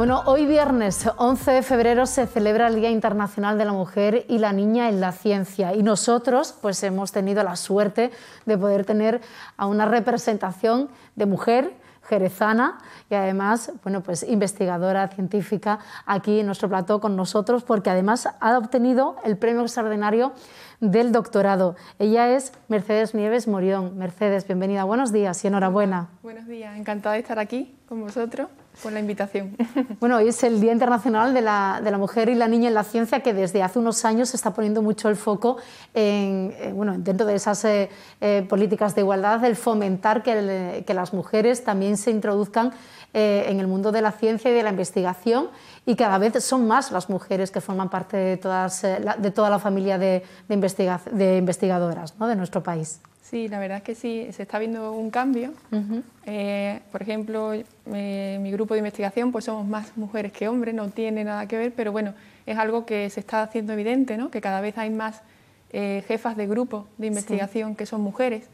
Bueno, hoy viernes 11 de febrero se celebra el Día Internacional de la Mujer y la Niña en la Ciencia y nosotros pues hemos tenido la suerte de poder tener a una representación de mujer jerezana y además, bueno, pues investigadora científica aquí en nuestro plató con nosotros porque además ha obtenido el premio extraordinario del doctorado. Ella es Mercedes Nieves Morión. Mercedes, bienvenida. Buenos días y enhorabuena. Buenos días, encantada de estar aquí con vosotros la invitación. Bueno, hoy es el Día Internacional de la, de la, Mujer y la Niña en la Ciencia, que desde hace unos años se está poniendo mucho el foco en, eh, bueno, dentro de esas eh, eh, políticas de igualdad, el fomentar que, las mujeres también se introduzcan en el mundo de la ciencia y de la investigación y cada vez son más las mujeres que forman parte de, todas, de toda la familia de, de investigadoras ¿no? de nuestro país. Sí, la verdad es que sí, se está viendo un cambio. Eh, por ejemplo, eh, mi grupo de investigación, pues somos más mujeres que hombres, no tiene nada que ver, pero bueno, es algo que se está haciendo evidente, ¿no? que cada vez hay más eh, jefas de grupo de investigación que son mujeres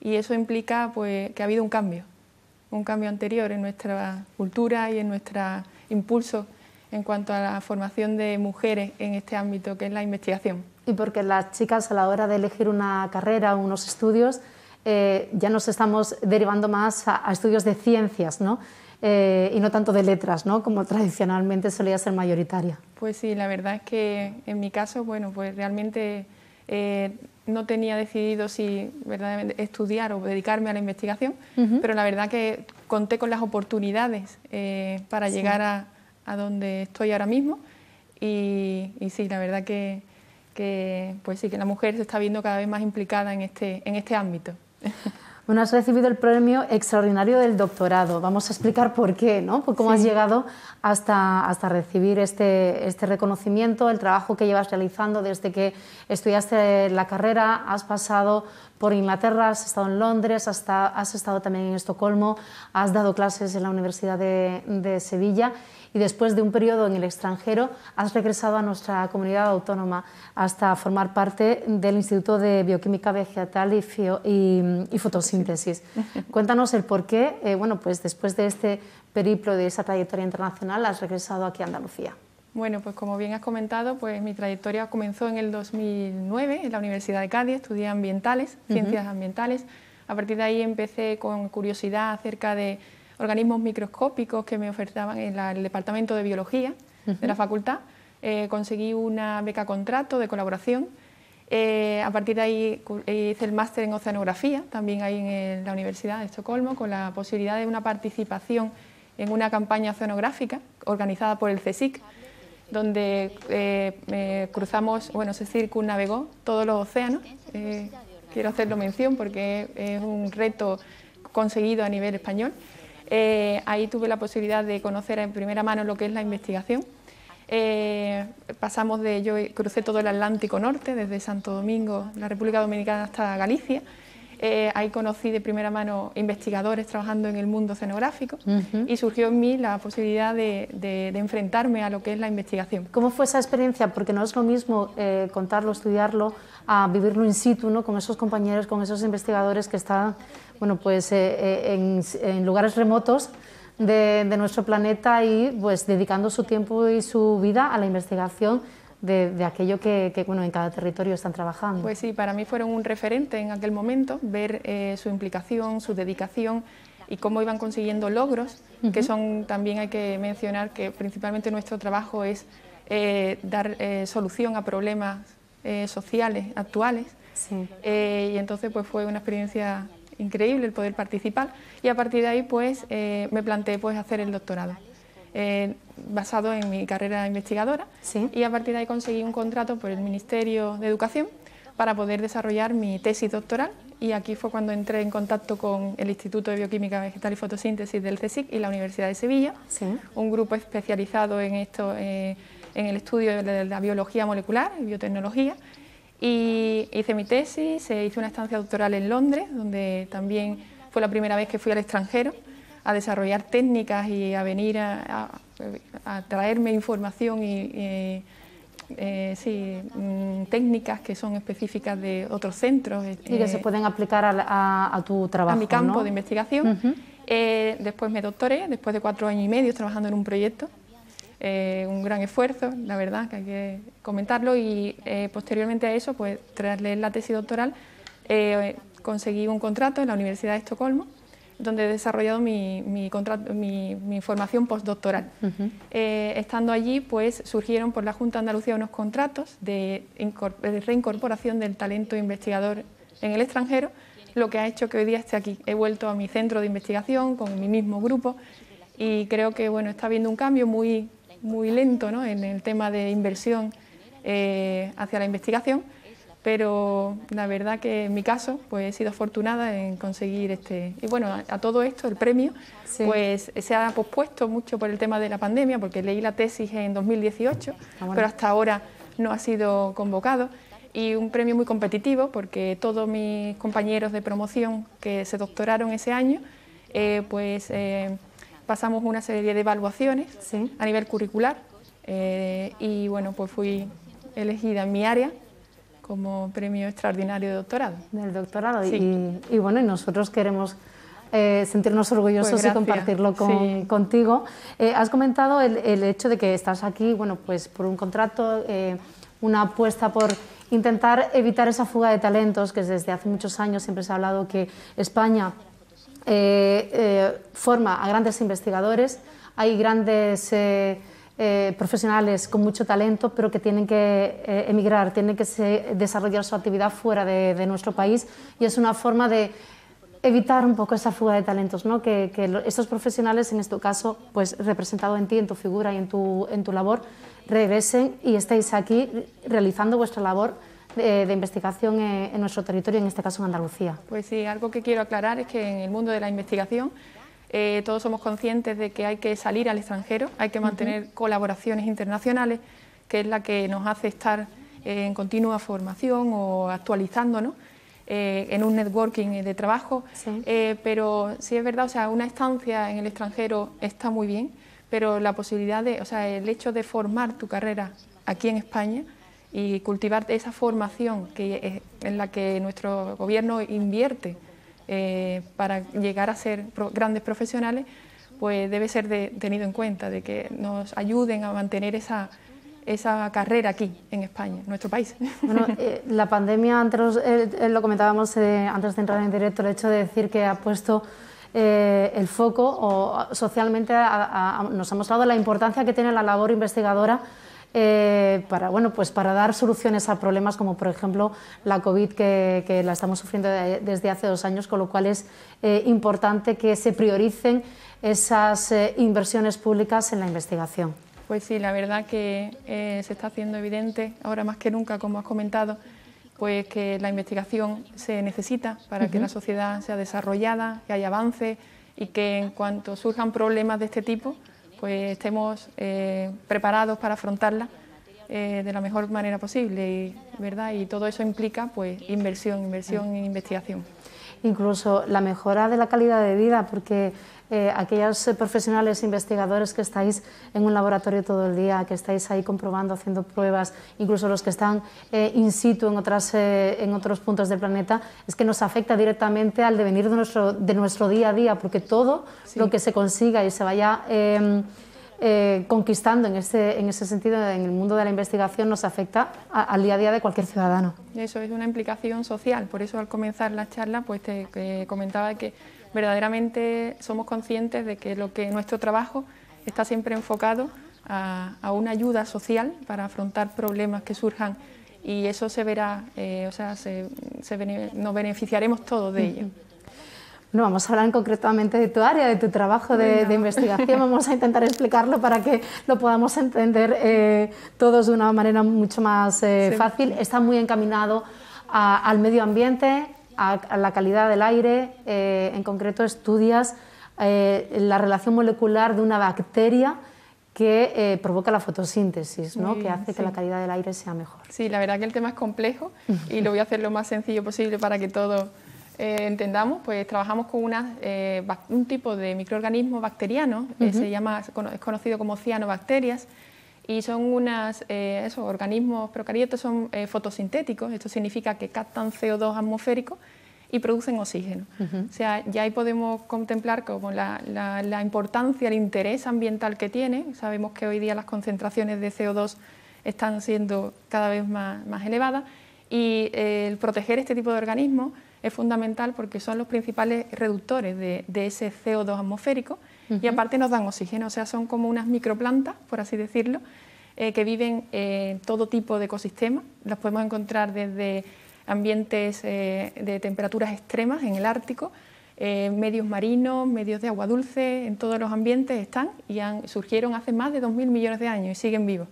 y eso implica pues, que ha habido un cambio, un cambio anterior en nuestra cultura y en nuestro impulso en cuanto a la formación de mujeres en este ámbito que es la investigación y porque las chicas a la hora de elegir una carrera o unos estudios eh, ya nos estamos derivando más a, estudios de ciencias, ¿no? Eh, y no tanto de letras, ¿no? como tradicionalmente solía ser mayoritaria. Pues sí, la verdad es que en mi caso, bueno, pues realmente eh, no tenía decidido si verdaderamente estudiar o dedicarme a la investigación, pero la verdad que conté con las oportunidades para llegar a, donde estoy ahora mismo y, y sí, la verdad que que pues sí que la mujer se está viendo cada vez más implicada en este, en este ámbito. Bueno, has recibido el premio extraordinario del doctorado. Vamos a explicar por qué, ¿no? Por cómo has llegado hasta, hasta recibir este, este, reconocimiento, el trabajo que llevas realizando desde que estudiaste la carrera, has pasado por Inglaterra, has estado en Londres, has estado también en Estocolmo, has dado clases en la Universidad de Sevilla y después de un periodo en el extranjero has regresado a nuestra comunidad autónoma hasta formar parte del Instituto de Bioquímica Vegetal y, Fotosíntesis. Cuéntanos el por qué, eh, bueno, pues después de este periplo, de esa trayectoria internacional, has regresado aquí a Andalucía. Bueno, pues como bien has comentado, pues mi trayectoria comenzó en el 2009 en la Universidad de Cádiz, estudié ambientales, ciencias ambientales. A partir de ahí empecé con curiosidad acerca de organismos microscópicos que me ofertaban en el Departamento de Biología de la facultad. Eh, conseguí una beca contrato de colaboración. Eh, a partir de ahí eh, hice el máster en oceanografía, también ahí en, la Universidad de Estocolmo, con la posibilidad de una participación en una campaña oceanográfica organizada por el CSIC, donde cruzamos, bueno, se circunnavegó todos los océanos. quiero hacerlo mención porque es un reto conseguido a nivel español. Eh, ahí tuve la posibilidad de conocer en primera mano lo que es la investigación. Eh, pasamos de, yo crucé todo el Atlántico Norte, desde Santo Domingo, la República Dominicana hasta Galicia. Eh, ahí conocí de primera mano investigadores trabajando en el mundo escenográfico... y surgió en mí la posibilidad de, enfrentarme a lo que es la investigación. ¿Cómo fue esa experiencia? Porque no es lo mismo contarlo, estudiarlo, a vivirlo in situ, ¿no? con esos compañeros, con esos investigadores que están bueno, pues, eh, eh, en, lugares remotos de, nuestro planeta y pues, dedicando su tiempo y su vida a la investigación de, aquello que, bueno, en cada territorio están trabajando. Pues sí, para mí fueron un referente en aquel momento, ver eh, su implicación, su dedicación y cómo iban consiguiendo logros, que son también hay que mencionar que principalmente nuestro trabajo es dar solución a problemas sociales actuales. y entonces pues fue una experiencia increíble el poder participar y a partir de ahí pues eh, me planteé pues hacer el doctorado. Eh, basado en mi carrera investigadora y a partir de ahí conseguí un contrato por el Ministerio de Educación para poder desarrollar mi tesis doctoral y aquí fue cuando entré en contacto con el Instituto de Bioquímica Vegetal y Fotosíntesis del CSIC y la Universidad de Sevilla, un grupo especializado en esto, eh, en el estudio de la biología molecular y biotecnología y hice mi tesis, hice una estancia doctoral en Londres, donde también fue la primera vez que fui al extranjero a desarrollar técnicas y a venir a, traerme información y, eh, sí, mm, técnicas que son específicas de otros centros. Eh, y que se eh, pueden aplicar a, tu trabajo. A mi campo de investigación. después me doctoré, después de cuatro años y medio trabajando en un proyecto eh, un gran esfuerzo, la verdad, que hay que comentarlo, y eh, posteriormente a eso, pues tras leer la tesis doctoral, eh, conseguí un contrato en la Universidad de Estocolmo, donde he desarrollado mi, formación postdoctoral. estando allí, pues surgieron por la Junta de Andalucía unos contratos de, reincorporación del talento investigador en el extranjero, lo que ha hecho que hoy día esté aquí. He vuelto a mi centro de investigación con mi mismo grupo y creo que bueno, está habiendo un cambio muy muy lento ¿no? en el tema de inversión eh, hacia la investigación, pero la verdad que en mi caso pues he sido afortunada en conseguir este y bueno a, todo esto el premio pues se ha pospuesto mucho por el tema de la pandemia porque leí la tesis en 2018 ah, pero hasta ahora no ha sido convocado y un premio muy competitivo porque todos mis compañeros de promoción que se doctoraron ese año eh, pues eh, pasamos una serie de evaluaciones a nivel curricular eh, y bueno, pues fui elegida en mi área como premio extraordinario de doctorado. Del doctorado, y, bueno, nosotros queremos eh, sentirnos orgullosos pues y compartirlo contigo. Eh, has comentado el, el, hecho de que estás aquí, bueno, pues por un contrato, una apuesta por intentar evitar esa fuga de talentos que desde hace muchos años siempre se ha hablado que España eh, eh, forma a grandes investigadores, hay grandes eh, profesionales con mucho talento, pero que tienen que emigrar, tienen que desarrollar su actividad fuera de, nuestro país y es una forma de evitar un poco esa fuga de talentos, ¿no? que, que, estos profesionales, en este caso, pues representado en ti, en tu figura y en tu, en tu labor, regresen y estéis aquí realizando vuestra labor de, investigación en, nuestro territorio, en este caso en Andalucía. Pues sí, algo que quiero aclarar es que en el mundo de la investigación eh, todos somos conscientes de que hay que salir al extranjero, hay que mantener colaboraciones internacionales, que es la que nos hace estar en continua formación o actualizándonos. Eh, en un networking de trabajo, eh, pero sí es verdad, o sea, una estancia en el extranjero está muy bien, pero la posibilidad de, o sea, el hecho de formar tu carrera aquí en España y cultivar esa formación que eh, en la que nuestro gobierno invierte eh, para llegar a ser grandes profesionales, pues debe ser tenido en cuenta, de que nos ayuden a mantener esa, esa carrera aquí, en España, en nuestro país. Bueno, eh, la pandemia, antes, lo comentábamos antes de entrar en directo, el hecho de decir que ha puesto el foco o socialmente nos ha mostrado la importancia que tiene la labor investigadora eh, para, bueno, pues para dar soluciones a problemas como por ejemplo la COVID que, la estamos sufriendo desde hace dos años, con lo cual es eh, importante que se prioricen esas eh, inversiones públicas en la investigación. Pues sí, la verdad que se está haciendo evidente, ahora más que nunca, como has comentado, pues que la investigación se necesita para que la sociedad sea desarrollada, que haya avance y que en cuanto surjan problemas de este tipo, pues estemos eh, preparados para afrontarla eh, de la mejor manera posible, ¿verdad? Y todo eso implica pues inversión, inversión en investigación. Incluso la mejora de la calidad de vida, porque eh, aquellos eh, profesionales investigadores que estáis en un laboratorio todo el día, que estáis ahí comprobando, haciendo pruebas, incluso los que están eh, in situ en, otras, en otros puntos del planeta, es que nos afecta directamente al devenir de nuestro, de nuestro día a día, porque todo lo que se consiga y se vaya... Em, conquistando en ese, en ese sentido en el mundo de la investigación nos afecta al día a día de cualquier ciudadano. Eso es una implicación social, por eso al comenzar la charla pues te comentaba que verdaderamente somos conscientes de que, nuestro trabajo está siempre enfocado a, una ayuda social para afrontar problemas que surjan y eso se verá, eh, o sea, nos beneficiaremos todos de ello. No, vamos a hablar concretamente de tu área, de tu trabajo de, investigación. Vamos a intentar explicarlo para que lo podamos entender eh, todos de una manera mucho más eh, fácil. Está muy encaminado al medio ambiente, a, la calidad del aire, eh, en concreto estudias eh, la relación molecular de una bacteria que eh, provoca la fotosíntesis, ¿no? que hace que la calidad del aire sea mejor. Sí, la verdad que el tema es complejo y lo voy a hacer lo más sencillo posible para que todos entendamos. Pues trabajamos con un tipo de microorganismo bacteriano, se llama, es conocido como cianobacterias, y son unas, eh, esos organismos procariotos son eh, fotosintéticos, esto significa que captan CO2 atmosférico y producen oxígeno. O sea, ya ahí podemos contemplar como la, importancia, el interés ambiental que tiene. Sabemos que hoy día las concentraciones de CO2 están siendo cada vez más, elevadas y eh, el proteger este tipo de organismos es fundamental porque son los principales reductores de ese CO2 atmosférico y aparte nos dan oxígeno, o sea, son como unas microplantas, por así decirlo, eh, que viven en todo tipo de ecosistemas. Las podemos encontrar desde ambientes eh, de temperaturas extremas en el Ártico, eh, medios marinos, medios de agua dulce, en todos los ambientes están y han, surgieron hace más de 2.000 millones de años y siguen vivos.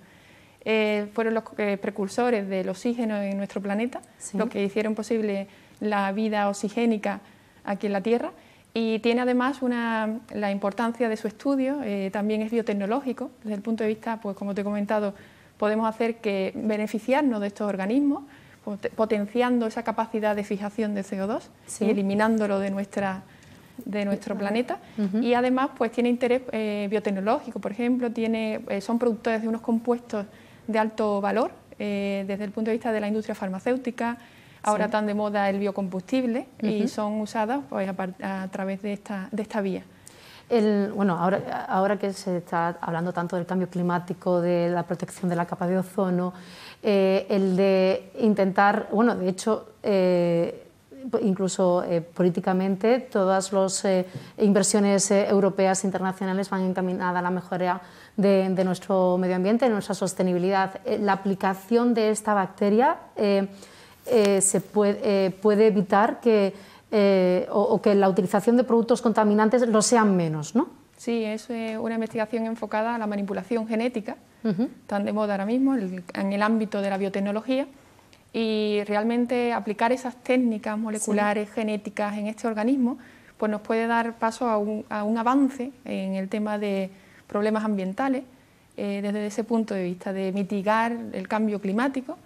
fueron los precursores del oxígeno en nuestro planeta, ...lo que hicieron posible la vida oxigénica aquí en la Tierra y tiene además la importancia de su estudio, eh, también es biotecnológico, desde el punto de vista, pues como te he comentado, podemos hacer que beneficiarnos de estos organismos, potenciando esa capacidad de fijación de CO2 y eliminándolo de nuestro planeta y además pues tiene interés eh, biotecnológico, por ejemplo, tiene, eh, son productores de unos compuestos de alto valor desde el punto de vista de la industria farmacéutica, ahora tan de moda el biocombustible y son usadas pues, a, través de esta, vía. bueno, ahora, que se está hablando tanto del cambio climático, de la protección de la capa de ozono, eh, el de intentar, bueno, de hecho, eh, incluso eh, políticamente, todas las inversiones europeas e internacionales van encaminadas a la mejora de, nuestro medio ambiente, de nuestra sostenibilidad. la aplicación de esta bacteria eh, se puede, eh, puede, evitar que, eh, o, que la utilización de productos contaminantes lo sean menos, ¿no? Sí, es una investigación enfocada a la manipulación genética, tan de moda ahora mismo en el ámbito de la biotecnología, y realmente aplicar esas técnicas moleculares, genéticas en este organismo, pues nos puede dar paso a un, a un avance en el tema de problemas ambientales, desde ese punto de vista de mitigar el cambio climático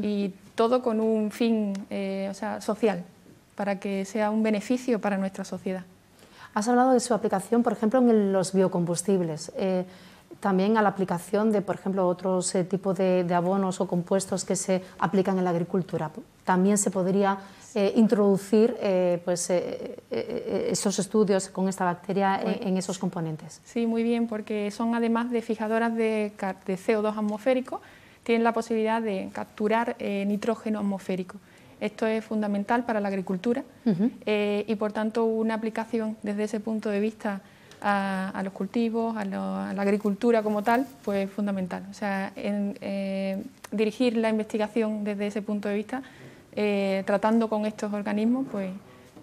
y todo con un fin eh, social, para que sea un beneficio para nuestra sociedad. Has hablado de su aplicación, por ejemplo, en los biocombustibles. Eh, también a la aplicación de, por ejemplo, otros eh, tipos de, abonos o compuestos que se aplican en la agricultura. También se podría introducir pues, esos estudios con esta bacteria pues en, esos componentes. Sí, muy bien, porque son además de fijadoras de CO2 atmosférico tienen la posibilidad de capturar eh, nitrógeno atmosférico. Esto es fundamental para la agricultura eh, y, por tanto, una aplicación desde ese punto de vista a, los cultivos, a, la agricultura como tal, pues fundamental. O sea, eh, dirigir la investigación desde ese punto de vista, tratando con estos organismos, pues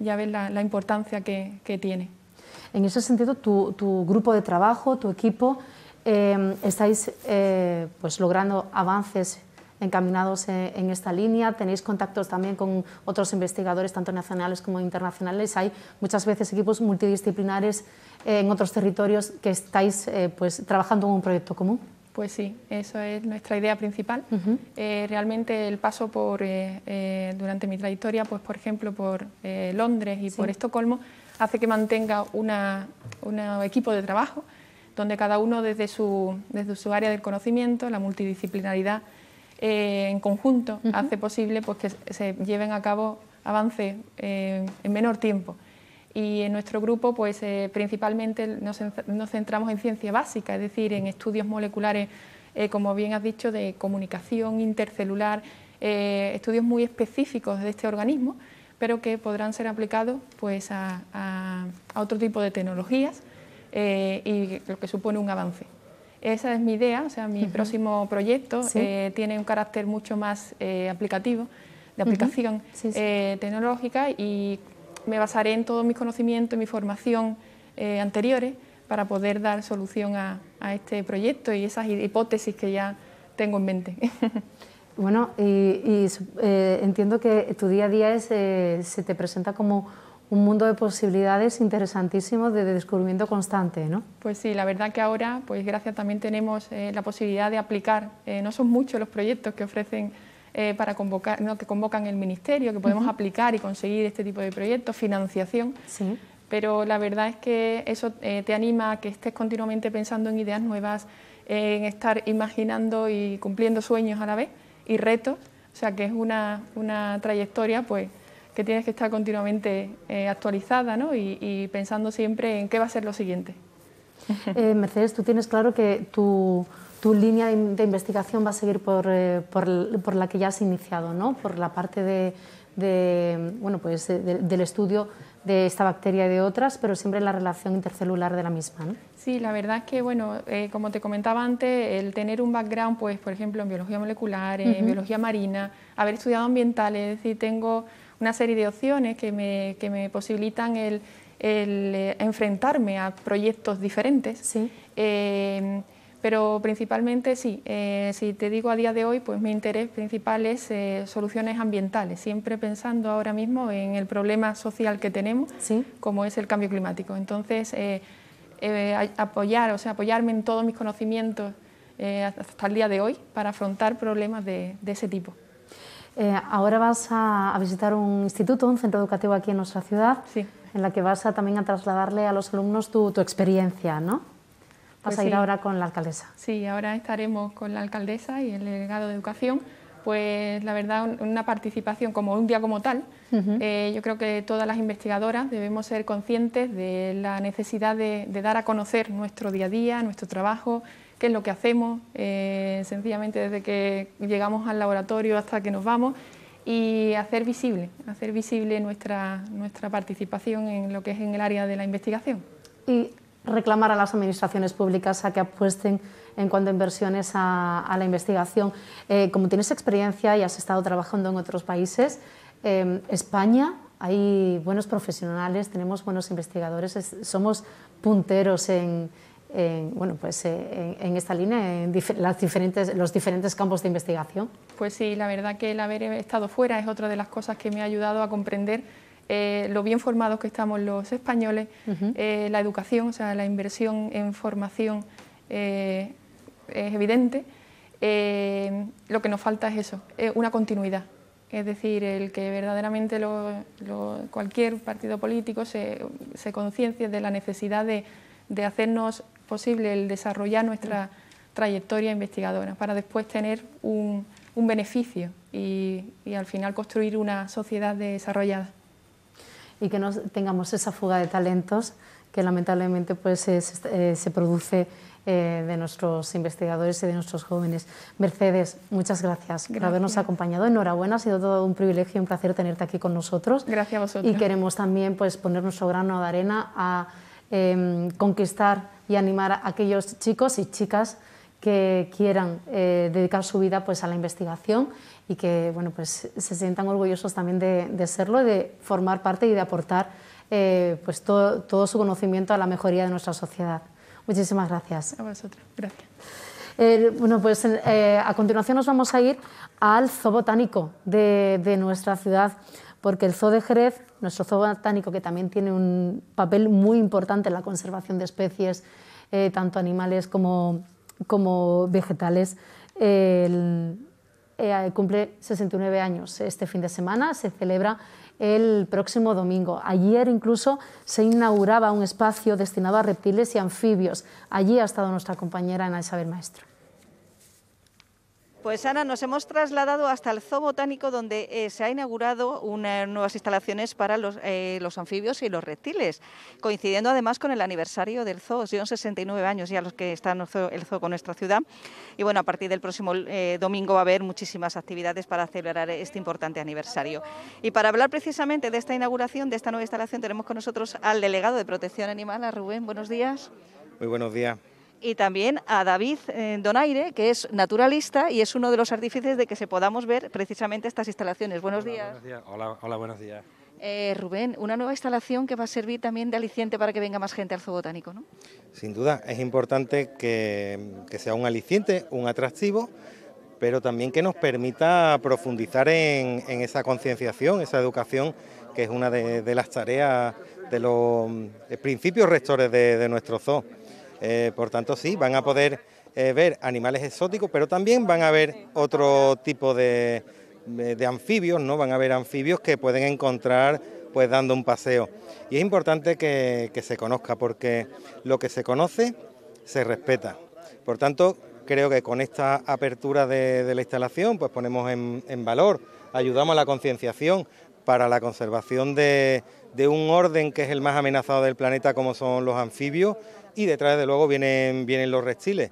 ya ves la, importancia que, tiene. En ese sentido, tu grupo de trabajo, tu equipo, Em, estáis eh, pues logrando avances encaminados en esta línea, tenéis contactos también con otros investigadores, tanto nacionales como internacionales. Hay muchas veces equipos multidisciplinares eh, en otros territorios que estáis eh, pues, trabajando en un proyecto común. Pues sí, eso es nuestra idea principal. realmente el paso por, durante mi trayectoria, pues por ejemplo por Londres y por Estocolmo, hace que mantenga una, un equipo de trabajo donde cada uno desde su, desde su área del conocimiento, la multidisciplinaridad eh, en conjunto, hace posible pues, que se lleven a cabo avances eh, en menor tiempo. Y en nuestro grupo, pues eh, principalmente nos, centramos en ciencia básica, es decir, en estudios moleculares, como bien has dicho, de comunicación intercelular, estudios muy específicos de este organismo, pero que podrán ser aplicados pues, a, a otro tipo de tecnologías eh, y lo que supone un avance. Esa es mi idea, o sea, mi próximo proyecto eh, tiene un carácter mucho más eh, aplicativo, de aplicación tecnológica y me basaré en todos mis conocimientos y mi formación anteriores para poder dar solución a, este proyecto y esas hipótesis que ya tengo en mente. Bueno, y, entiendo que tu día a día se te presenta como un mundo de posibilidades interesantísimos de, descubrimiento constante, ¿no? Pues sí, la verdad que ahora, pues gracias también tenemos eh, la posibilidad de aplicar, eh, no son muchos los proyectos que ofrecen eh, para convocar, no, que convocan el ministerio, que podemos aplicar y conseguir este tipo de proyectos, financiación. Sí. Pero la verdad es que eso te anima a que estés continuamente pensando en ideas nuevas, en estar imaginando y cumpliendo sueños a la vez y retos. O sea que es una, una trayectoria pues que tienes que estar continuamente eh, actualizada ¿no? y, pensando siempre en qué va a ser lo siguiente. Eh, Mercedes, tú tienes claro que tu, línea de, investigación va a seguir eh, por, la que ya has iniciado, ¿no? por la parte de, bueno, pues, del estudio de esta bacteria y de otras, pero siempre la relación intercelular de la misma. ¿no? Sí, la verdad es que, bueno, como te comentaba antes, el tener un background, pues, por ejemplo, en biología molecular, en biología marina, haber estudiado ambientales, y tengo una serie de opciones que me, que me posibilitan el, eh, enfrentarme a proyectos diferentes. Eh, pero principalmente sí, eh, si te digo a día de hoy, pues mi interés principal es soluciones ambientales, siempre pensando ahora mismo en el problema social que tenemos, como es el cambio climático. Entonces, apoyar, o sea, apoyarme en todos mis conocimientos hasta el día de hoy para afrontar problemas de, de ese tipo. Eh, ahora vas a, visitar un instituto, un centro educativo aquí en nuestra ciudad, en la que vas a, también a trasladarle a los alumnos tu, experiencia, ¿no? Vas pues a ir ahora con la alcaldesa. Sí, ahora estaremos con la alcaldesa y el delegado de educación. Pues la verdad, una participación como un día como tal. Eh, yo creo que todas las investigadoras debemos ser conscientes de la necesidad de dar a conocer nuestro día a día, nuestro trabajo, qué es lo que hacemos, eh, sencillamente desde que llegamos al laboratorio hasta que nos vamos, y hacer visible, hacer visible nuestra, nuestra participación en lo que es en el área de la investigación. Y reclamar a las administraciones públicas a que apuesten en cuanto a inversiones a, la investigación. Eh, como tienes experiencia y has estado trabajando en otros países, eh, España hay buenos profesionales, tenemos buenos investigadores, somos punteros en, en, bueno, pues, eh, en, esta línea, en las diferentes, los diferentes campos de investigación. Pues sí, la verdad que el haber estado fuera es otra de las cosas que me ha ayudado a comprender eh, lo bien formados que estamos los españoles, eh, la educación, o sea, la inversión en formación es evidente. lo que nos falta es eso, una continuidad. Es decir, el que verdaderamente cualquier partido político se, se conciencie de la necesidad de hacernos posible el desarrollar nuestra trayectoria investigadora para después tener un, beneficio y, al final construir una sociedad desarrollada. Y que no tengamos esa fuga de talentos que lamentablemente pues, eh, se produce eh, de nuestros investigadores y de nuestros jóvenes. Mercedes, muchas gracias, por habernos acompañado. Enhorabuena, ha sido todo un privilegio y un placer tenerte aquí con nosotros. Gracias a vosotros. Y queremos también pues, poner nuestro grano de arena a Em, conquistar y animar a aquellos chicos y chicas que quieran eh, dedicar su vida pues, a la investigación y que bueno, pues, se sientan orgullosos también de, serlo, de formar parte y de aportar eh, pues, todo, su conocimiento a la mejoría de nuestra sociedad. Muchísimas gracias. A bueno, pues eh, a continuación nos vamos a ir al Zoo Botánico de nuestra ciudad, porque el Zoo de Jerez nuestro zoo botánico, que también tiene un papel muy importante en la conservación de especies, eh, tanto animales como, como vegetales, eh, cumple 69 años este fin de semana, se celebra el próximo domingo. Ayer incluso se inauguraba un espacio destinado a reptiles y anfibios. Allí ha estado nuestra compañera Ana Isabel Maestro. Pues Ana, nos hemos trasladado hasta el Zoo Botánico donde eh, se ha inaugurado unas nuevas instalaciones para los, eh, los, anfibios y los reptiles, coincidiendo además con el aniversario del Zoo, son 69 años ya los que está el Zoo, con nuestra ciudad. Y bueno, a partir del próximo eh, domingo va a haber muchísimas actividades para celebrar este importante aniversario. Y para hablar precisamente de esta inauguración, de esta nueva instalación, tenemos con nosotros al delegado de Protección Animal, a Rubén. Buenos días. Muy buenos días y también a David eh, Donaire, que es naturalista y es uno de los artífices de que se podamos ver precisamente estas instalaciones. Buenos días. Hola, buenos días. Eh, Rubén, una nueva instalación que va a servir también de aliciente para que venga más gente al zoo botánico, ¿no? Sin duda, es importante que, sea un aliciente, un atractivo, pero también que nos permita profundizar en, esa concienciación, esa educación, que es una de, las tareas de los eh, principios rectores de, de nuestro zoo. Eh, por tanto, sí, van a poder eh, ver animales exóticos, pero también van a ver otro tipo de, anfibios, ¿no? Van a ver anfibios que pueden encontrar pues dando un paseo. Y es importante que, se conozca, porque lo que se conoce se respeta. Por tanto, creo que con esta apertura de, la instalación, pues ponemos en, valor, ayudamos a la concienciación para la conservación de un orden que es el más amenazado del planeta, como son los anfibios, y detrás de luego vienen, vienen los restiles...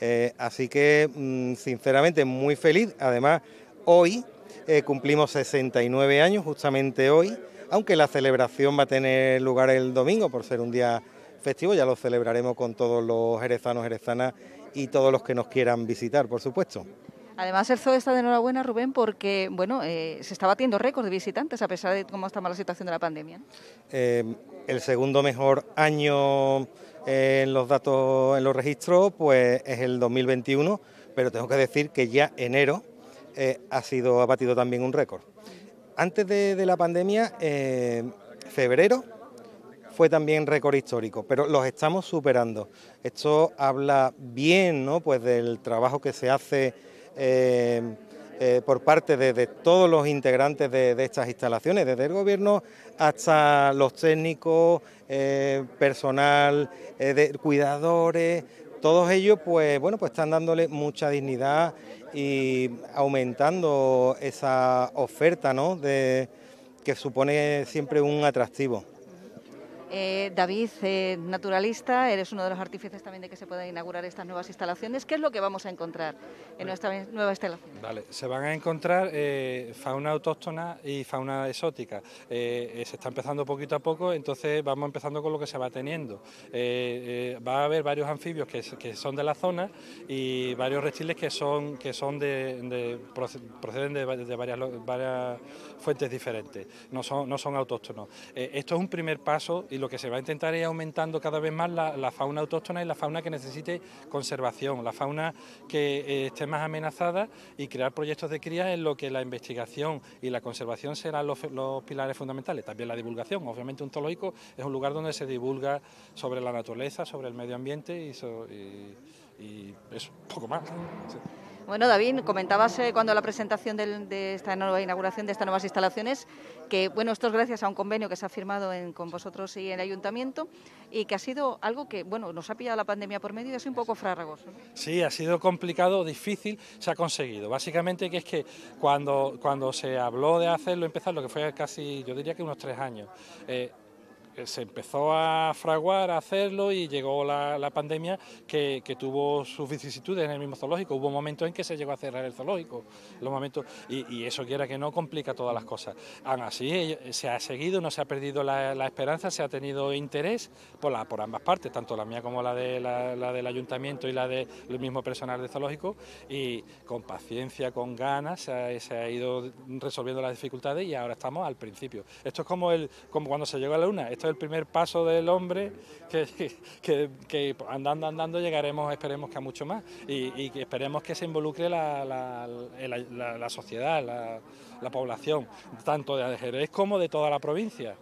Eh, así que mm, sinceramente muy feliz. Además, hoy eh, cumplimos 69 años, justamente hoy, aunque la celebración va a tener lugar el domingo por ser un día festivo, ya lo celebraremos con todos los jerezanos, jerezanas y todos los que nos quieran visitar, por supuesto. Además, el zoo está de enhorabuena, Rubén, porque bueno, eh, se está batiendo récord de visitantes a pesar de cómo está la situación de la pandemia. Eh, el segundo mejor año eh, en los datos, en los registros, pues es el 2021, pero tengo que decir que ya enero ha sido ha batido también un récord. Antes de, de la pandemia, febrero fue también récord histórico, pero los estamos superando. Esto habla bien, ¿no? Pues del trabajo que se hace eh, eh, por parte de, todos los integrantes de, estas instalaciones, desde el gobierno hasta los técnicos, eh, personal, cuidadores, todos ellos pues bueno pues están dándole mucha dignidad y aumentando esa oferta de, que supone siempre un atractivo. Eh, David, eh, naturalista, eres uno de los artífices también de que se puedan inaugurar estas nuevas instalaciones. ¿Qué es lo que vamos a encontrar en nuestra nueva instalación? se van a encontrar eh, fauna autóctona y fauna exótica. se está empezando poquito a poco, entonces vamos empezando con lo que se va teniendo. va a haber varios anfibios que, son de la zona y varios reptiles que son que son de, proceden de, varias, fuentes diferentes. No son autóctonos. esto es un primer paso lo que se va a intentar es aumentando cada vez más la, fauna autóctona y la fauna que necesite conservación, la fauna que eh, esté más amenazada y crear proyectos de cría en lo que la investigación y la conservación serán los, pilares fundamentales, también la divulgación. Obviamente un zoológico es un lugar donde se divulga sobre la naturaleza, sobre el medio ambiente y, eso, y, eso, poco más. Bueno, David, comentabas eh, cuando la presentación de esta nueva inauguración de estas nuevas instalaciones que bueno, esto es gracias a un convenio que se ha firmado con vosotros y el ayuntamiento y que ha sido algo que bueno, nos ha pillado la pandemia por medio y ha un poco frárragoso. Sí, ha sido complicado, difícil, se ha conseguido. Básicamente que es que cuando, cuando se habló de hacerlo, empezar lo que fue casi, yo diría que unos tres años, eh, eh, se empezó a fraguar, a hacerlo y llegó la, pandemia que, tuvo sus vicisitudes en el mismo zoológico. Hubo momentos en que se llegó a cerrar el zoológico, los momentos, y, eso quiera que no complica todas las cosas. Aún así, eh, se ha seguido, no se ha perdido la, esperanza, se ha tenido interés por, la, por ambas partes, tanto la mía como la, de, la, del ayuntamiento y la del mismo personal de zoológico, y con paciencia, con ganas, se ha, ido resolviendo las dificultades y ahora estamos al principio. Esto es como, el, como cuando se llegó a la luna, el primer paso del hombre que, andando, andando llegaremos, esperemos que a mucho más y, esperemos que se involucre la, la sociedad, la población, tanto de Jerez como de toda la provincia.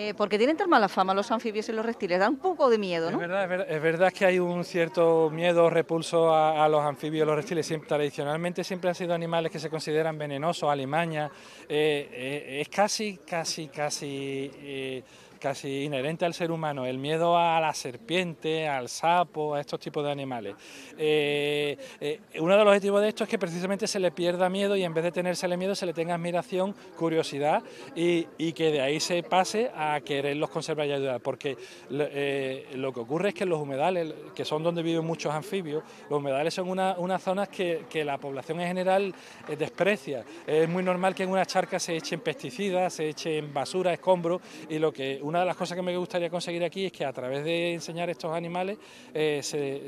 Eh, porque tienen tan mala fama los anfibios y los reptiles, da un poco de miedo, ¿no? Es verdad, que hay un cierto miedo, repulso a, los anfibios y los reptiles. tradicionalmente siempre han sido animales que se consideran venenosos, alimañas. Eh, eh, es casi, casi, casi casi inherente al ser humano, el miedo a la serpiente, al sapo, a estos tipos de animales. Eh, eh, uno de los objetivos de esto es que precisamente se le pierda miedo y en vez de tenérsele miedo se le tenga admiración, curiosidad y, que de ahí se pase a quererlos conservar y ayudar, porque eh, lo que ocurre es que los humedales, que son donde viven muchos anfibios, los humedales son unas zonas que, que, la población en general desprecia. Es muy normal que en una charca se echen pesticidas, se echen basura, escombros y lo que una de las cosas que me gustaría conseguir aquí es que a través de enseñar estos animales eh,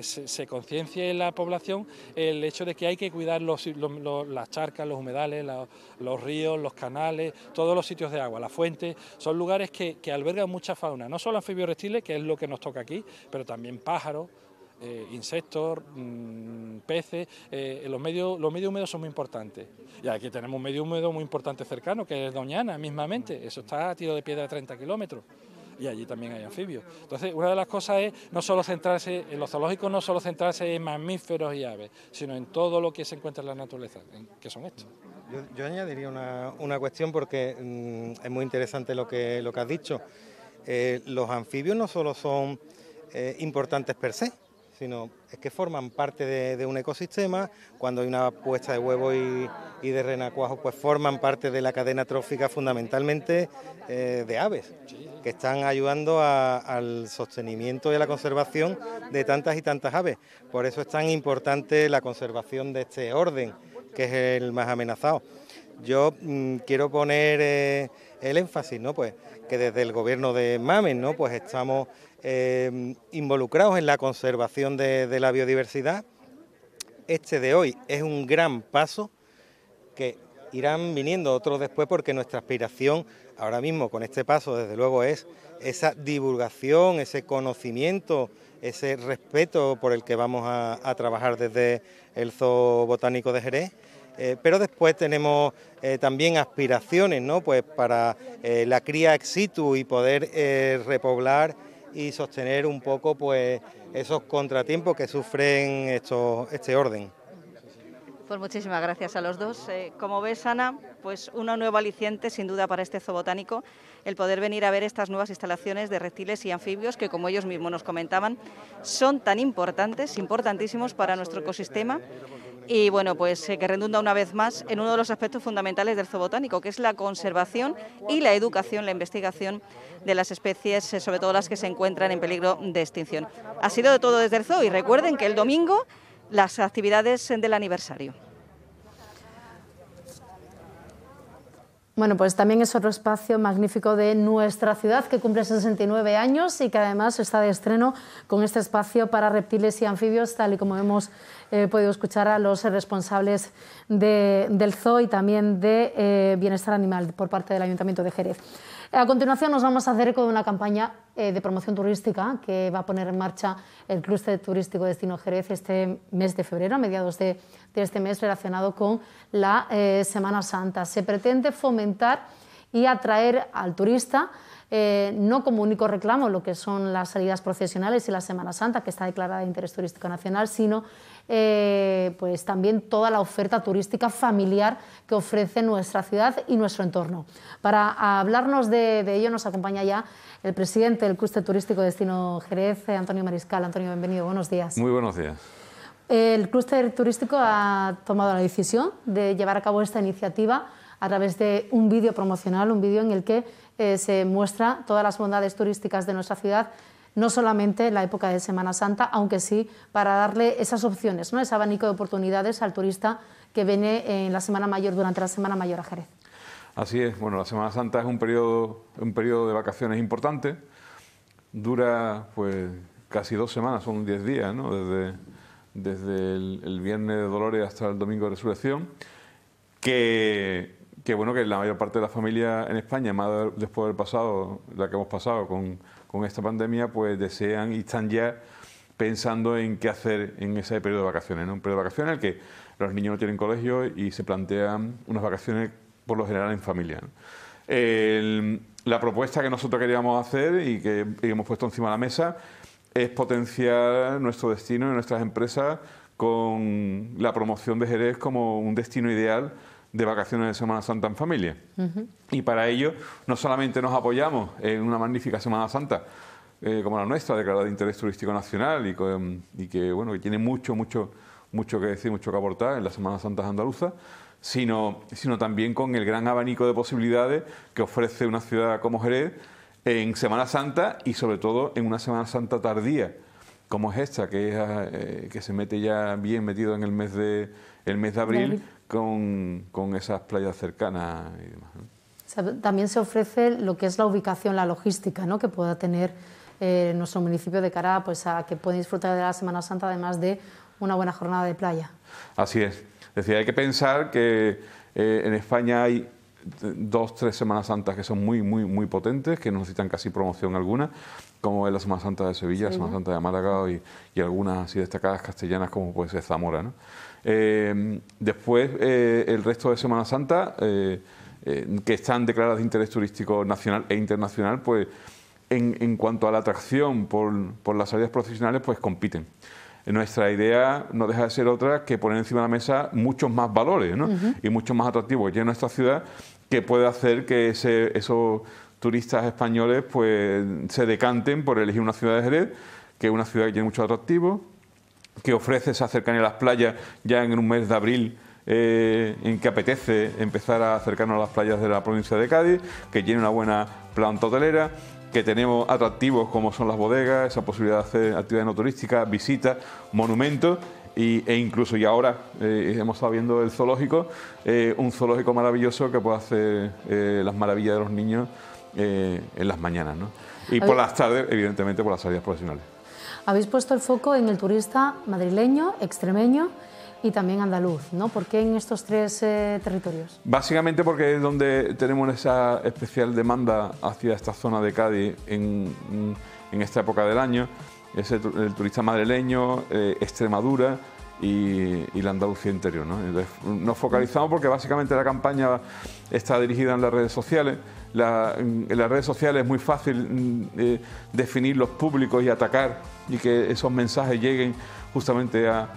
se, conciencie en la población el hecho de que hay que cuidar las charcas, los humedales, los ríos, los canales, todos los sitios de agua, las fuentes, son lugares que, albergan mucha fauna, no solo anfibios reptiles, que es lo que nos toca aquí, pero también pájaros, eh, insectos, mm, peces, eh, los, medios, los medios húmedos son muy importantes. Y aquí tenemos un medio húmedo muy importante cercano, que es Doñana mismamente, eso está a tiro de piedra de 30 kilómetros y allí también hay anfibios. Entonces, una de las cosas es no solo centrarse, en los zoológicos no solo centrarse en mamíferos y aves, sino en todo lo que se encuentra en la naturaleza, que son estos. Yo, añadiría una, cuestión porque mm, es muy interesante lo que, lo que has dicho. Eh, los anfibios no solo son importantes per se, sino es que forman parte de, un ecosistema, cuando hay una puesta de huevos y, de renacuajos, pues forman parte de la cadena trófica fundamentalmente eh, de aves, que están ayudando al sostenimiento y a la conservación de tantas y tantas aves. Por eso es tan importante la conservación de este orden, que es el más amenazado. Yo mm, quiero poner eh, el énfasis, ¿no? Pues que desde el gobierno de Mamen, ¿no? Pues estamos Em, involucrados en la conservación de, la biodiversidad. Este de hoy es un gran paso que irán viniendo otros después porque nuestra aspiración ahora mismo con este paso desde luego es esa divulgación, ese conocimiento, ese respeto por el que vamos a, trabajar desde el Zoo Botánico de Jerez. Eh, pero después tenemos eh, también aspiraciones ¿no? pues para eh, la cría ex situ y poder repoblar y sostener un poco pues esos contratiempos que sufren este orden. Pues muchísimas gracias a los dos. Eh, como ves, Ana, pues una nueva aliciente sin duda para este zoobotánico, el poder venir a ver estas nuevas instalaciones de reptiles y anfibios que, como ellos mismos nos comentaban, son tan importantes, importantísimos para nuestro ecosistema y bueno, pues eh, que redunda una vez más en uno de los aspectos fundamentales del botánico, que es la conservación y la educación, la investigación de las especies, eh, sobre todo las que se encuentran en peligro de extinción. Ha sido de todo desde el zoo y recuerden que el domingo las actividades del aniversario. Bueno, pues también es otro espacio magnífico de nuestra ciudad que cumple 69 años y que además está de estreno con este espacio para reptiles y anfibios, tal y como hemos ...he podido escuchar a los responsables del zoo y también de eh, bienestar animal por parte del Ayuntamiento de Jerez. A continuación nos vamos a hacer eco... ...de una campaña eh, de promoción turística que va a poner en marcha el Cluster Turístico Destino Jerez este mes de febrero, a mediados de, este mes, relacionado con la eh, Semana Santa. Se pretende fomentar y atraer al turista no como único reclamo lo que son las salidas procesionales y la Semana Santa, que está declarada de interés turístico nacional, sino eh, pues también toda la oferta turística familiar que ofrece nuestra ciudad y nuestro entorno. Para hablarnos de, ello nos acompaña ya el presidente del Cluster Turístico Destino Jerez, eh, Antonio Mariscal. Antonio, bienvenido, buenos días. Muy buenos días. El Cluster turístico ha tomado la decisión de llevar a cabo esta iniciativa a través de un vídeo promocional, un vídeo en el que eh, se muestra todas las bondades turísticas de nuestra ciudad no solamente en la época de Semana Santa, aunque sí para darle esas opciones, ¿no? ese abanico de oportunidades al turista que viene en la Semana Mayor, durante la Semana Mayor a Jerez. Así es, bueno, la Semana Santa es un periodo, un periodo de vacaciones importante, dura pues casi dos semanas, son diez días, ¿no? desde, desde el, viernes de Dolores hasta el domingo de Resurrección, que que bueno que la mayor parte de la familia en España, más después del pasado, la que hemos pasado con con esta pandemia, pues desean y están ya pensando en qué hacer en ese periodo de vacaciones, en un periodo de vacaciones en el que los niños no tienen colegio y se plantean unas vacaciones por lo general en familia. la propuesta que nosotros queríamos hacer y que hemos puesto encima de la mesa es potenciar nuestro destino y nuestras empresas con la promoción de Jerez como un destino ideal de vacaciones de Semana Santa en familia. Y para ello no solamente nos apoyamos en una magnífica Semana Santa, eh, como la nuestra, declarada de interés turístico nacional y, que, bueno, que tiene mucho, mucho, mucho que decir, mucho que aportar en las Semanas Santas andaluzas, sino, sino también con el gran abanico de posibilidades que ofrece una ciudad como Jerez en Semana Santa y sobre todo en una Semana Santa tardía como es esta, que, es, eh, que se mete ya bien metido en el mes de, el mes de abril, con, con esas playas cercanas y demás. también se ofrece lo que es la ubicación, la logística ¿no? que pueda tener eh, nuestro municipio de cara pues, a que puede disfrutar de la Semana Santa, además de una buena jornada de playa. Así es. Decía, hay que pensar que eh, en España hay dos, tres Semanas Santas que son muy, muy, muy potentes, que no necesitan casi promoción alguna como es la Semana Santa de Sevilla, la Semana Santa de Málaga y, y, algunas así destacadas castellanas como puede ser Zamora. Eh, después, eh, el resto de Semana Santa, eh, que están declaradas de interés turístico nacional e internacional, pues en, cuanto a la atracción por, las áreas profesionales, pues compiten. Nuestra idea no deja de ser otra que poner encima de la mesa muchos más valores ¿no? y muchos más atractivos ya en nuestra ciudad que puede hacer que ese, turistas españoles pues, se decanten por elegir una ciudad de Jerez, que es una ciudad que tiene mucho atractivos... que ofrece esa cercanía a las playas ya en un mes de abril. Eh, en que apetece empezar a acercarnos a las playas de la provincia de Cádiz, que tiene una buena planta hotelera, que tenemos atractivos como son las bodegas, esa posibilidad de hacer actividades no turísticas, visitas, monumentos. e incluso, y ahora eh, hemos estado viendo el zoológico, eh, un zoológico maravilloso que puede hacer las maravillas de los niños eh, en las mañanas, ¿no? Y por las tardes, evidentemente, por las salidas profesionales. Habéis puesto el foco en el turista madrileño, extremeño y también andaluz, ¿no? ¿Por qué en estos tres eh, territorios? Básicamente porque es donde tenemos esa especial demanda hacia esta zona de Cádiz en, esta época del año. Es el, turista madrileño, eh, Extremadura, y, la Andalucía interior. ¿no? Entonces, nos focalizamos porque básicamente la campaña está dirigida en las redes sociales. en las redes sociales es muy fácil mm, eh, definir los públicos y atacar y que esos mensajes lleguen justamente a,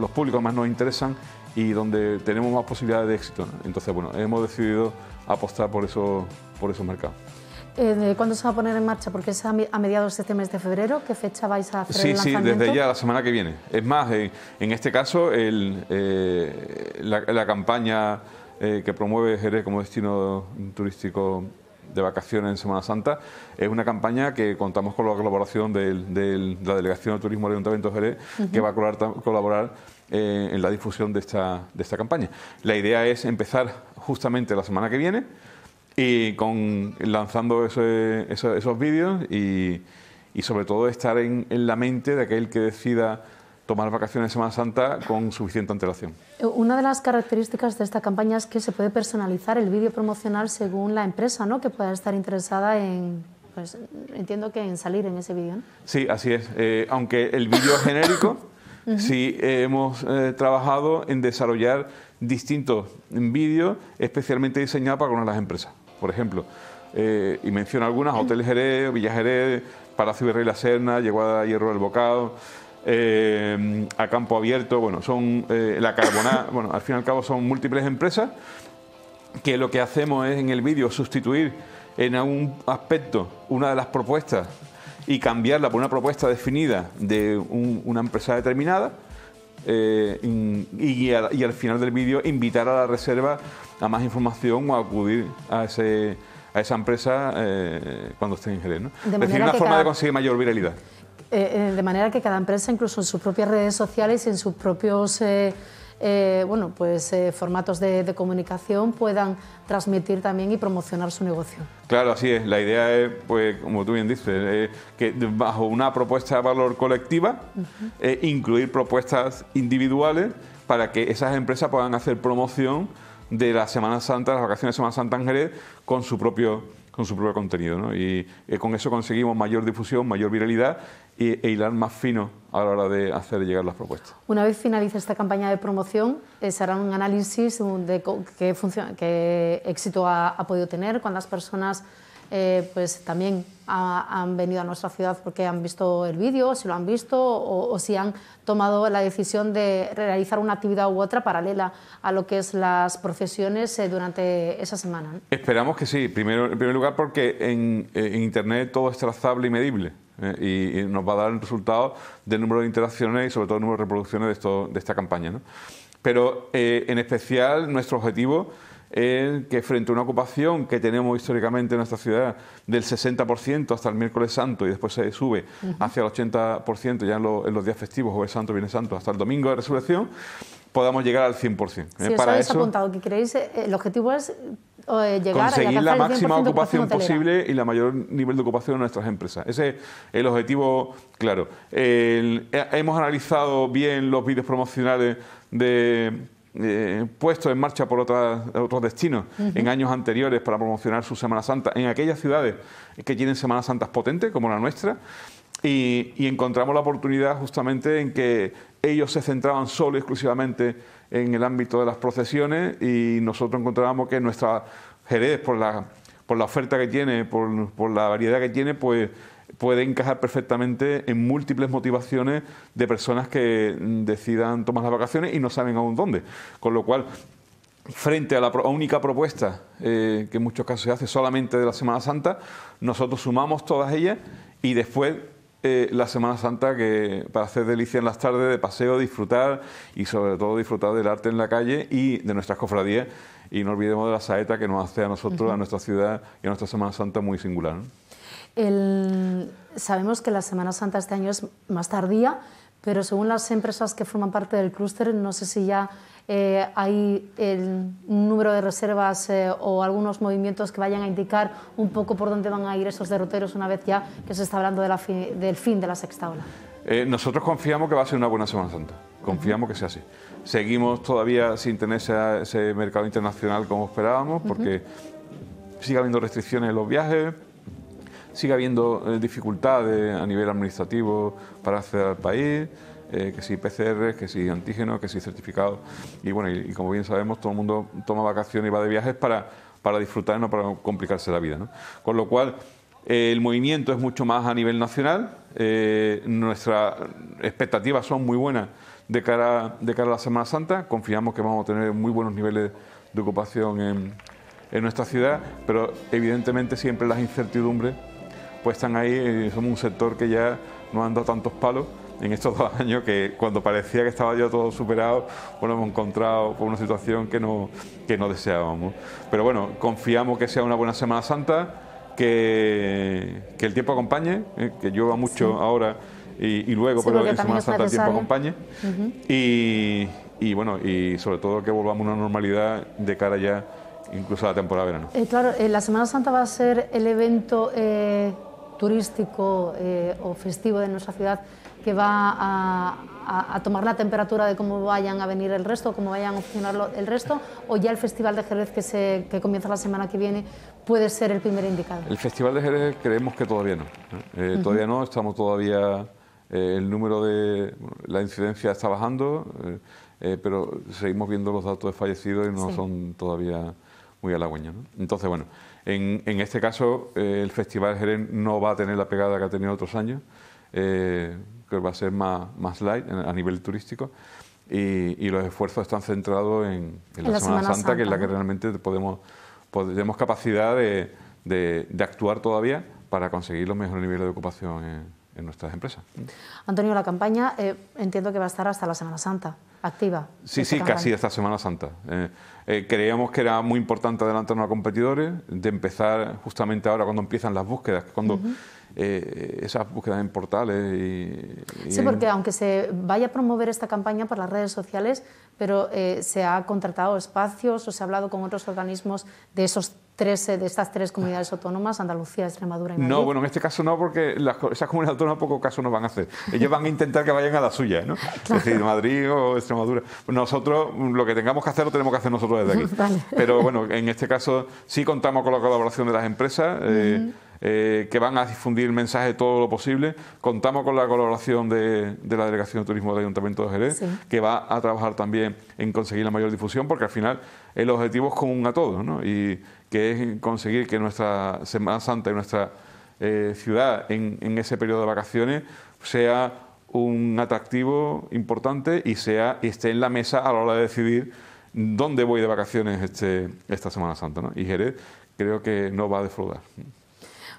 los públicos que más nos interesan y donde tenemos más posibilidades de éxito. Entonces, bueno, hemos decidido apostar por, eso, por esos mercados. Eh, ¿Cuándo se va a poner en marcha? Porque es a, mediados de este mes de febrero. ¿Qué fecha vais a hacer sí, Sí, desde ya la semana que viene. Es más, en este caso, el, eh, la, campaña eh, que promueve Jerez como destino turístico de vacaciones en Semana Santa es una campaña que contamos con la colaboración de la Delegación de Turismo del Ayuntamiento de Jerez, que va a colaborar, en la difusión de de esta campaña. La idea es empezar justamente la semana que viene y con, lanzando esos, vídeos y, y, sobre todo estar en, la mente de aquel que decida tomar vacaciones en Semana Santa con suficiente antelación. Una de las características de esta campaña es que se puede personalizar el vídeo promocional según la empresa ¿no? que pueda estar interesada en, pues, entiendo que en salir en ese vídeo. ¿no? Sí, así es. Eh, aunque el vídeo es genérico, sí hemos eh, trabajado en desarrollar distintos vídeos especialmente diseñados para con las empresas por ejemplo. Eh, y menciono algunas, Hotel Jerez, Villa Jerez, Palacio Virrey La Serna, Llegada Hierro del Bocado, eh, a campo abierto, bueno, son eh, la Carboná, bueno, al fin y al cabo son múltiples empresas que lo que hacemos es en el vídeo sustituir en algún aspecto una de las propuestas y cambiarla por una propuesta definida de una empresa determinada y, y al final del vídeo invitar a la reserva a más información o a acudir a a esa empresa eh, cuando esté en Jerez. ¿no? es decir, una forma de conseguir mayor viralidad. Eh, eh, de manera que cada empresa, incluso en sus propias redes sociales y en sus propios bueno, pues, formatos de, comunicación, puedan transmitir también y promocionar su negocio. Claro, así es. La idea es, pues, como tú bien dices, que bajo una propuesta de valor colectiva, incluir propuestas individuales para que esas empresas puedan hacer promoción de la Semana Santa, las vacaciones de Semana Santa en Jerez, con su propio, con su propio contenido. ¿no? Y eh, con eso conseguimos mayor difusión, mayor viralidad e, hilar más fino a la hora de hacer llegar las propuestas. Una vez finalice esta campaña de promoción, eh, se hará un análisis de qué, éxito ha, podido tener, las personas eh, pues también han venido a nuestra ciudad porque han visto el vídeo, si lo han visto o, si han tomado la decisión de realizar una actividad u otra paralela a lo que es las procesiones eh, durante esa semana. Esperamos que sí, primero, en primer lugar porque en, eh, Internet todo es trazable y medible. y, nos va a dar el resultado del número de interacciones y sobre todo el número de reproducciones de, esta campaña. Pero en especial nuestro objetivo en que frente a una ocupación que tenemos históricamente en nuestra ciudad del 60% hasta el miércoles santo y después se sube hacia el 80% ya en, los días festivos, jueves santo, viernes santo, hasta el domingo de resurrección, podamos llegar al 100%. ¿eh? Si habéis apuntado, que queréis, eh, el objetivo es eh, llegar conseguir a la máxima ocupación, posible y la mayor nivel de ocupación en nuestras empresas. Ese es el objetivo, claro. hemos analizado bien los vídeos promocionales de eh, puesto en marcha por otros destinos en años anteriores para promocionar su Semana Santa en aquellas ciudades que tienen Semanas Santas potentes, como la nuestra, y, encontramos la oportunidad justamente en que ellos se centraban solo y exclusivamente en el ámbito de las procesiones y nosotros encontrábamos que nuestra Jerez, por la, por la oferta que tiene, por, por la variedad que tiene, pues puede encajar perfectamente en múltiples motivaciones de personas que decidan tomar las vacaciones y no saben aún dónde. Con lo cual, frente a la única propuesta eh, que en muchos casos se hace solamente de la Semana Santa, nosotros sumamos todas ellas y después eh, la Semana Santa que para hacer delicia en las tardes de paseo, disfrutar y sobre todo disfrutar del arte en la calle y de nuestras cofradías y no olvidemos de la saeta que nos hace a nosotros, a nuestra ciudad y a nuestra Semana Santa muy singular sabemos que la Semana Santa este año es más tardía, pero según las empresas que forman parte del clúster, no sé si ya eh, hay un número de reservas eh, o algunos movimientos que vayan a indicar un poco por dónde van a ir esos derroteros una vez ya que se está hablando del fin de la sexta ola. Eh, nosotros confiamos que va a ser una buena Semana Santa, confiamos que sea así. Seguimos todavía sin tener ese, mercado internacional como esperábamos, porque sigue habiendo restricciones en los viajes, sigue habiendo eh, dificultades a nivel administrativo para acceder al país. Eh, que si PCR, que si antígeno, que si certificado, Y bueno, y, como bien sabemos, todo el mundo toma vacaciones y va de viajes para, para disfrutar, no para complicarse la vida. ¿no? Con lo cual, eh, el movimiento es mucho más a nivel nacional. nuestras expectativas son muy buenas de cara, de cara a la Semana Santa. Confiamos que vamos a tener muy buenos niveles de ocupación en, en nuestra ciudad, pero evidentemente siempre las incertidumbres están ahí, eh, somos un sector que ya no han dado tantos palos en estos dos años que cuando parecía que estaba ya todo superado, bueno, hemos encontrado con una situación que no, que no deseábamos. Pero bueno, confiamos que sea una buena Semana Santa, que, que el tiempo acompañe, eh, que llueva mucho ahora y, luego, pero en Semana Santa el tiempo acompañe. y, y bueno, y sobre todo que volvamos a una normalidad de cara ya incluso a la temporada verano. Eh, claro, la Semana Santa va a ser el evento turístico eh, o festivo de nuestra ciudad que va a, tomar la temperatura de cómo vayan a venir el resto, cómo vayan a funcionar el resto, o ya el Festival de Jerez que, se, que comienza la semana que viene puede ser el primer indicado? El Festival de Jerez creemos que todavía no. Eh, todavía no, estamos todavía... Eh, el número de... la incidencia está bajando, pero seguimos viendo los datos de fallecidos y no son todavía muy halagüeños. Entonces, bueno... En, este caso, eh, el Festival de Jerez no va a tener la pegada que ha tenido otros años, eh, que va a ser más, light a nivel turístico. Y, los esfuerzos están centrados en, la, Semana, Santa, que es la que realmente podemos, tenemos capacidad de, actuar todavía para conseguir los mejores niveles de ocupación en, nuestras empresas. Antonio, la campaña eh, entiendo que va a estar hasta la Semana Santa activa. Sí, sí, casi esta Semana Santa. Eh, eh, creíamos que era muy importante adelantarnos a competidores, de empezar justamente ahora cuando empiezan las búsquedas, cuando eh, esas búsquedas en portales. Y, sí, porque aunque se vaya a promover esta campaña por las redes sociales, pero se ha contratado espacios o se ha hablado con otros organismos de esos tres, eh, de estas tres comunidades autónomas, Andalucía, Extremadura y Madrid. No, bueno, en este caso no, porque las, esas comunidades autónomas poco caso nos van a hacer. Ellos van a intentar que vayan a la suya, ¿no? Es decir, Madrid o Extremadura. Nosotros lo que tengamos que hacer lo tenemos que hacer nosotros desde aquí. Pero bueno, en este caso sí contamos con la colaboración de las empresas. Eh, eh, que van a difundir el mensaje todo lo posible. Contamos con la colaboración de, la Delegación de Turismo del Ayuntamiento de Jerez, que va a trabajar también en conseguir la mayor difusión, porque al final el objetivo es común a todos, ¿no? que es conseguir que nuestra Semana Santa y nuestra eh, ciudad en, ese periodo de vacaciones sea un atractivo importante y, sea, esté en la mesa a la hora de decidir dónde voy de vacaciones este, esta Semana Santa. Y Jerez creo que no va a defraudar.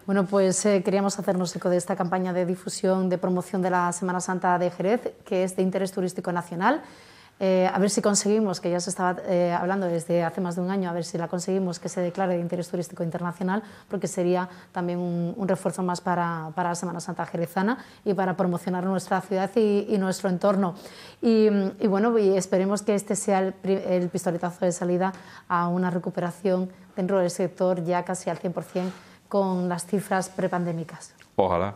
Bueno, pues eh, queríamos hacernos eco de esta campaña de difusión, de promoción de la Semana Santa de Jerez, que es de interés turístico nacional. Eh, a ver si conseguimos, que ya se estaba eh, hablando desde hace más de un año, a ver si la conseguimos que se declare de interés turístico internacional, porque sería también un, refuerzo más para, para, la Semana Santa Jerezana y para promocionar nuestra ciudad y, nuestro entorno. Y, bueno, esperemos que este sea el, el pistoletazo de salida a una recuperación dentro del sector ya casi al 100% con las cifras prepandémicas. Ojalá,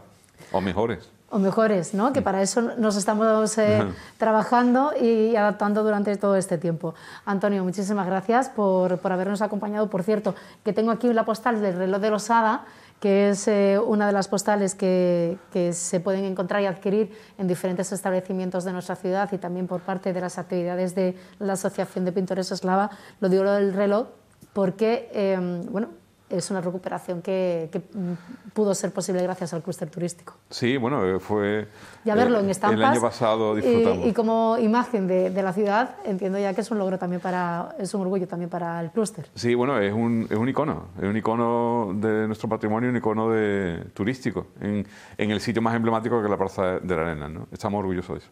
o mejores o mejores, ¿no? que para eso nos estamos eh, trabajando y adaptando durante todo este tiempo. Antonio, muchísimas gracias por, habernos acompañado. Por cierto, que tengo aquí la postal del reloj de Losada, que es eh, una de las postales que, se pueden encontrar y adquirir en diferentes establecimientos de nuestra ciudad y también por parte de las actividades de la Asociación de Pintores Eslava. Lo digo lo del reloj porque, eh, bueno, es una recuperación que, pudo ser posible gracias al clúster turístico. Sí, bueno, eh, fue. Ya eh, verlo en estampas. El año pasado Y, como imagen de, la ciudad, entiendo ya que es un logro también para. es un orgullo también para el clúster. Sí, bueno, es un, es un icono. Es un icono de nuestro patrimonio, un icono de, turístico. En, el sitio más emblemático que es la Plaza de la Arena. ¿no? Estamos orgullosos de eso.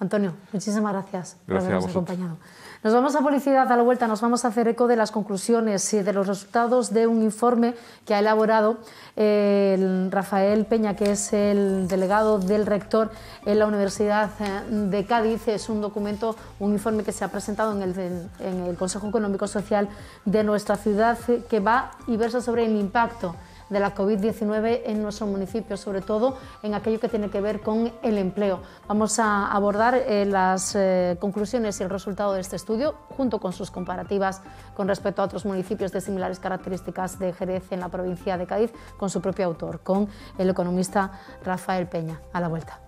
Antonio, muchísimas gracias, gracias por habernos acompañado. Nos vamos a publicidad, a la vuelta nos vamos a hacer eco de las conclusiones y de los resultados de un informe que ha elaborado eh, Rafael Peña, que es el delegado del rector en la Universidad eh, de Cádiz. Es un documento, un informe que se ha presentado en el, en el Consejo Económico Social de nuestra ciudad que va y versa sobre el impacto de la COVID-19 en nuestro municipio, sobre todo en aquello que tiene que ver con el empleo. Vamos a abordar eh, las eh, conclusiones y el resultado de este estudio, junto con sus comparativas con respecto a otros municipios de similares características de Jerez en la provincia de Cádiz, con su propio autor, con el economista Rafael Peña. A la vuelta.